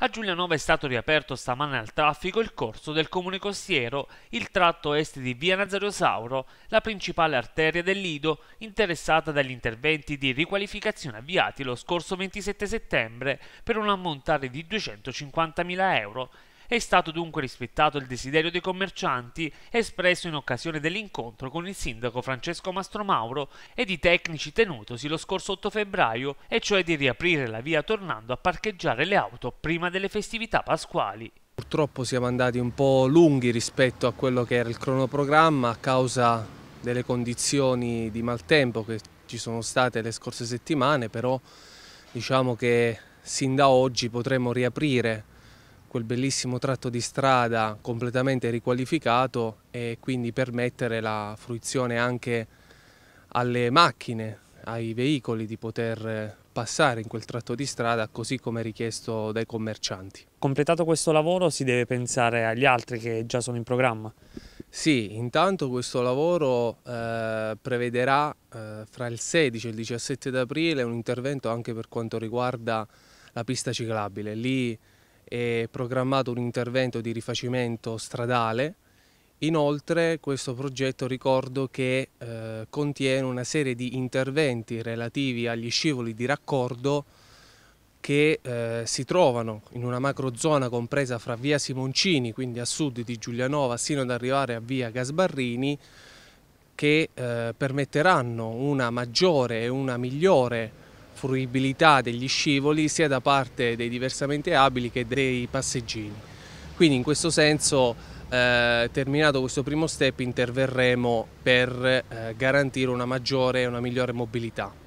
A Giulianova è stato riaperto stamane al traffico il corso del comune costiero, il tratto est di via Nazario Sauro, la principale arteria del Lido, interessata dagli interventi di riqualificazione avviati lo scorso 27 settembre per un ammontare di 250.000 euro è stato dunque rispettato il desiderio dei commercianti espresso in occasione dell'incontro con il sindaco Francesco Mastromauro ed i tecnici tenutosi lo scorso 8 febbraio, e cioè di riaprire la via tornando a parcheggiare le auto prima delle festività pasquali. Purtroppo siamo andati un po' lunghi rispetto a quello che era il cronoprogramma a causa delle condizioni di maltempo che ci sono state le scorse settimane, però diciamo che sin da oggi potremo riaprire quel bellissimo tratto di strada completamente riqualificato e quindi permettere la fruizione anche alle macchine, ai veicoli di poter passare in quel tratto di strada così come richiesto dai commercianti. Completato questo lavoro si deve pensare agli altri che già sono in programma? Sì, intanto questo lavoro eh, prevederà eh, fra il 16 e il 17 d'aprile un intervento anche per quanto riguarda la pista ciclabile. Lì è programmato un intervento di rifacimento stradale. Inoltre questo progetto ricordo che eh, contiene una serie di interventi relativi agli scivoli di raccordo che eh, si trovano in una macrozona compresa fra via Simoncini, quindi a sud di Giulianova, sino ad arrivare a via Gasbarrini, che eh, permetteranno una maggiore e una migliore fruibilità degli scivoli sia da parte dei diversamente abili che dei passeggini. Quindi in questo senso, eh, terminato questo primo step, interverremo per eh, garantire una maggiore e una migliore mobilità.